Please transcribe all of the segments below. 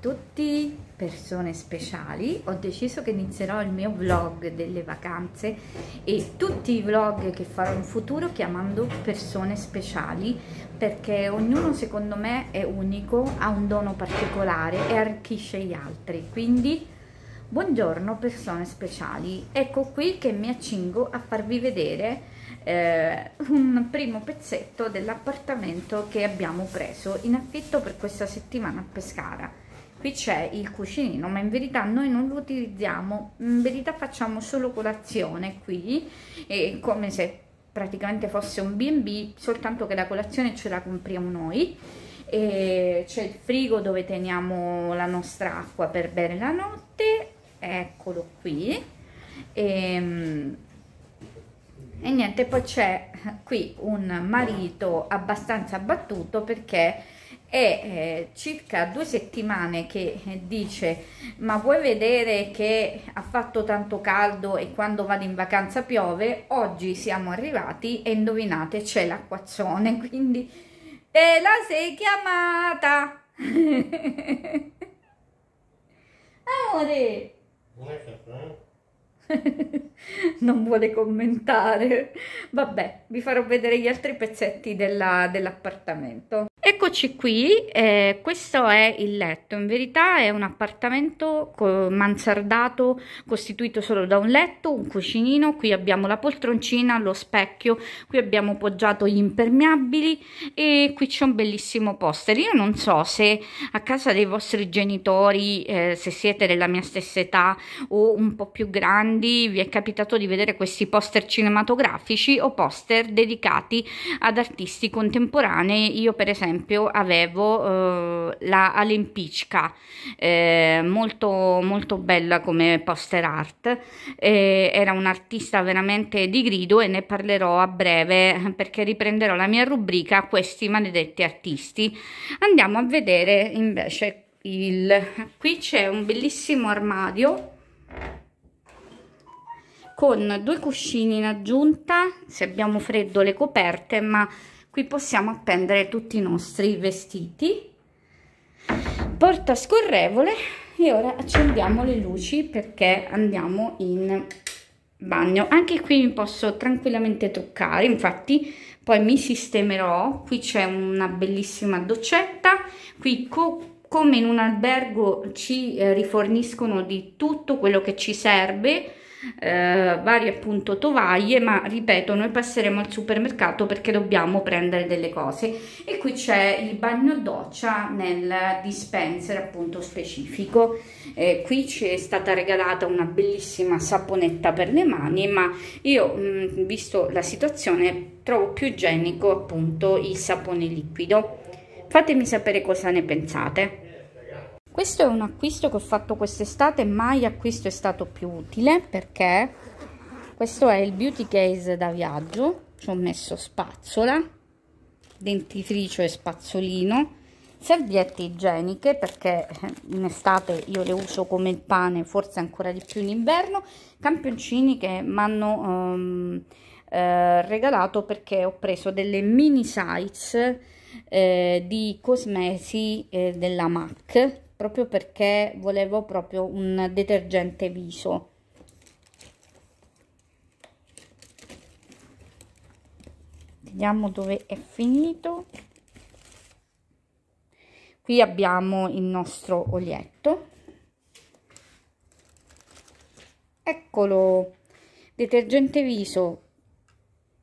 tutti persone speciali ho deciso che inizierò il mio vlog delle vacanze e tutti i vlog che farò in futuro chiamando persone speciali perché ognuno secondo me è unico ha un dono particolare e arricchisce gli altri quindi buongiorno persone speciali ecco qui che mi accingo a farvi vedere eh, un primo pezzetto dell'appartamento che abbiamo preso in affitto per questa settimana a Pescara qui c'è il cuscinino ma in verità noi non lo utilizziamo in verità facciamo solo colazione qui e come se praticamente fosse un B&B soltanto che la colazione ce la compriamo noi e c'è il frigo dove teniamo la nostra acqua per bere la notte eccolo qui e, ehm, e niente poi c'è qui un marito abbastanza abbattuto perché è eh, circa due settimane che eh, dice ma vuoi vedere che ha fatto tanto caldo e quando vado in vacanza piove oggi siamo arrivati e indovinate c'è l'acquazzone quindi e la sei chiamata amore non vuole commentare. Vabbè, vi farò vedere gli altri pezzetti dell'appartamento. Dell Eccoci qui, eh, questo è il letto, in verità è un appartamento co mansardato costituito solo da un letto, un cuscinino. qui abbiamo la poltroncina, lo specchio, qui abbiamo poggiato gli impermeabili e qui c'è un bellissimo poster. Io non so se a casa dei vostri genitori, eh, se siete della mia stessa età o un po' più grandi, vi è capito capitato di vedere questi poster cinematografici o poster dedicati ad artisti contemporanei. Io per esempio avevo eh, la Alempicca, eh, molto, molto bella come poster art, eh, era artista veramente di grido e ne parlerò a breve perché riprenderò la mia rubrica questi maledetti artisti. Andiamo a vedere invece il... qui c'è un bellissimo armadio con due cuscini in aggiunta se abbiamo freddo le coperte ma qui possiamo appendere tutti i nostri vestiti porta scorrevole e ora accendiamo le luci perché andiamo in bagno anche qui mi posso tranquillamente truccare infatti poi mi sistemerò qui c'è una bellissima doccetta qui co come in un albergo ci eh, riforniscono di tutto quello che ci serve eh, varie appunto tovaglie ma ripeto noi passeremo al supermercato perché dobbiamo prendere delle cose e qui c'è il bagno doccia nel dispenser appunto specifico eh, qui ci è stata regalata una bellissima saponetta per le mani ma io mh, mm, visto la situazione trovo più igienico appunto il sapone liquido fatemi sapere cosa ne pensate questo è un acquisto che ho fatto quest'estate mai acquisto è stato più utile perché questo è il beauty case da viaggio ci ho messo spazzola dentifricio e spazzolino serviette igieniche perché in estate io le uso come il pane forse ancora di più in inverno campioncini che mi hanno um, ehm, eh, regalato perché ho preso delle mini size eh, di cosmesi eh, della MAC proprio perché volevo proprio un detergente viso vediamo dove è finito qui abbiamo il nostro olietto eccolo detergente viso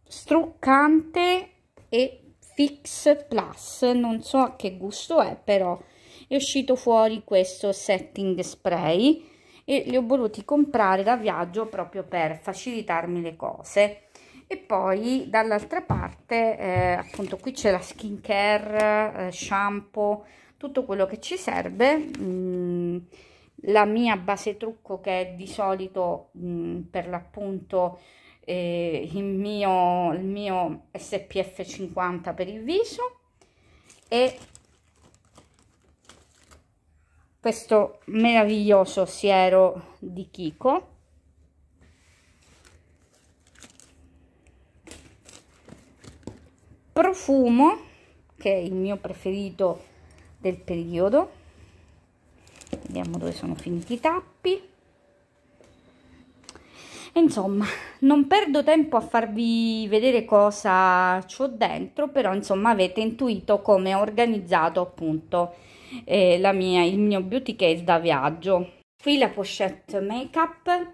struccante e fix plus non so a che gusto è però è uscito fuori questo setting spray e li ho voluti comprare da viaggio proprio per facilitarmi le cose e poi dall'altra parte eh, appunto qui c'è la skin care eh, shampoo tutto quello che ci serve mh, mm, la mia base trucco che di solito mh, mm, per l'appunto eh, il, mio, il mio SPF 50 per il viso e questo meraviglioso siero di Kiko profumo che è il mio preferito del periodo vediamo dove sono finiti i tappi insomma non perdo tempo a farvi vedere cosa ho dentro però insomma avete intuito come ho organizzato appunto eh, la mia, il mio beauty case da viaggio. Qui la pochette make up,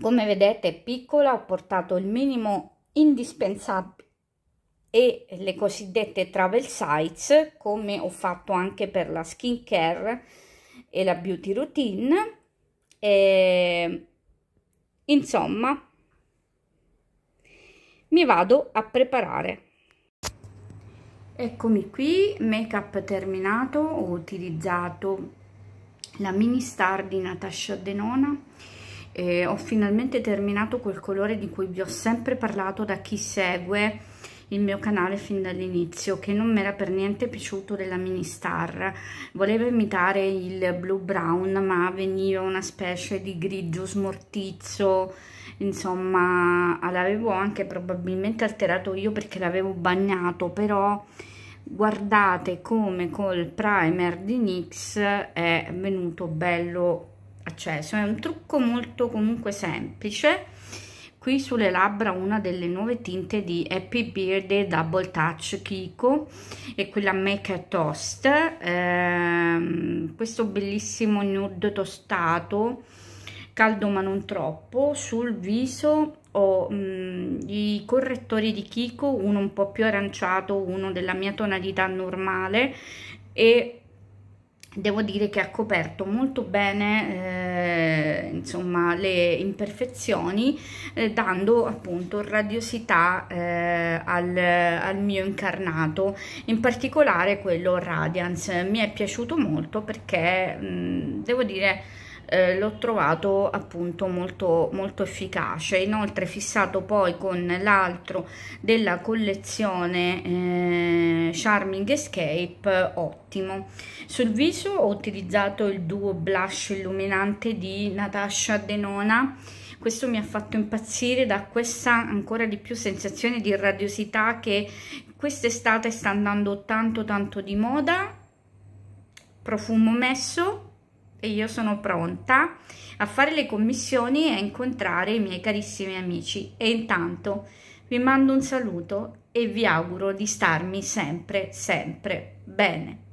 come vedete è piccola, ho portato il minimo indispensabile e le cosiddette travel size come ho fatto anche per la skin care e la beauty routine e, insomma mi vado a preparare eccomi qui make up terminato ho utilizzato la mini star di Natasha Denona eh, ho finalmente terminato quel colore di cui vi ho sempre parlato da chi segue il mio canale fin dall'inizio che non mi era per niente piaciuto della mini star volevo imitare il blue brown ma veniva una specie di grigio smortizzo insomma l'avevo anche probabilmente alterato io perché l'avevo bagnato però guardate come col primer di NYX è venuto bello acceso è un trucco molto comunque semplice qui sulle labbra una delle nuove tinte di Happy Beard Double Touch Kiko e quella Make Toast ehm, questo bellissimo nude tostato caldo ma non troppo sul viso ho mh, i correttori di Kiko, uno un po' più aranciato, uno della mia tonalità normale e devo dire che ha coperto molto bene eh, insomma le imperfezioni eh, dando appunto radiosità eh, al, al, mio incarnato in particolare quello radiance mi è piaciuto molto perché mh, devo dire eh, l'ho trovato appunto molto molto efficace inoltre fissato poi con l'altro della collezione eh, charming escape ottimo sul viso ho utilizzato il duo blush illuminante di natasha denona questo mi ha fatto impazzire da questa ancora di più sensazione di radiosità che quest'estate sta andando tanto tanto di moda profumo messo e io sono pronta a fare le commissioni e a incontrare i miei carissimi amici e intanto vi mando un saluto e vi auguro di starmi sempre sempre bene.